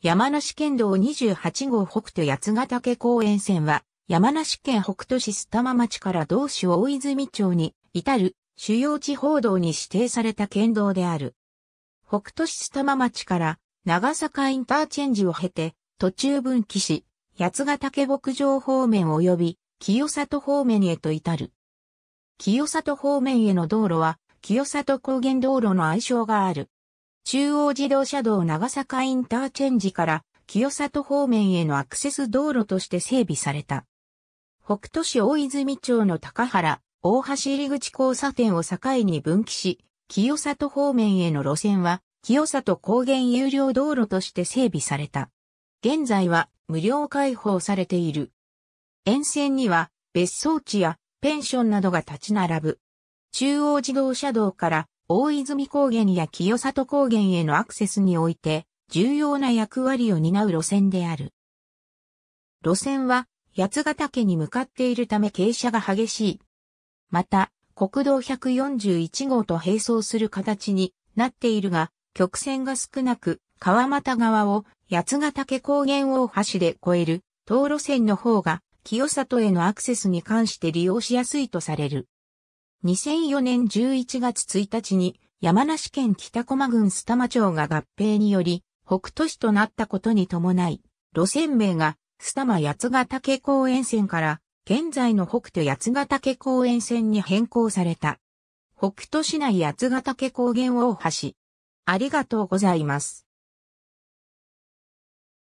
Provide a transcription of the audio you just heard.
山梨県道28号北斗八ヶ岳公園線は、山梨県北斗市須玉町から道市大泉町に至る主要地方道に指定された県道である。北斗市須玉町から長坂インターチェンジを経て、途中分岐し、八ヶ岳牧場方面及び清里方面へと至る。清里方面への道路は、清里高原道路の愛称がある。中央自動車道長坂インターチェンジから清里方面へのアクセス道路として整備された。北斗市大泉町の高原、大橋入口交差点を境に分岐し、清里方面への路線は、清里高原有料道路として整備された。現在は無料開放されている。沿線には別荘地やペンションなどが立ち並ぶ。中央自動車道から大泉高原や清里高原へのアクセスにおいて重要な役割を担う路線である。路線は八ヶ岳に向かっているため傾斜が激しい。また、国道141号と並走する形になっているが、曲線が少なく、川又川を八ヶ岳高原大橋で越える、東路線の方が、清里へのアクセスに関して利用しやすいとされる。2004年11月1日に山梨県北駒郡須玉町が合併により北都市となったことに伴い、路線名が須玉八ヶ岳公園線から現在の北都八ヶ岳公園線に変更された。北都市内八ヶ岳高原大橋。ありがとうございます。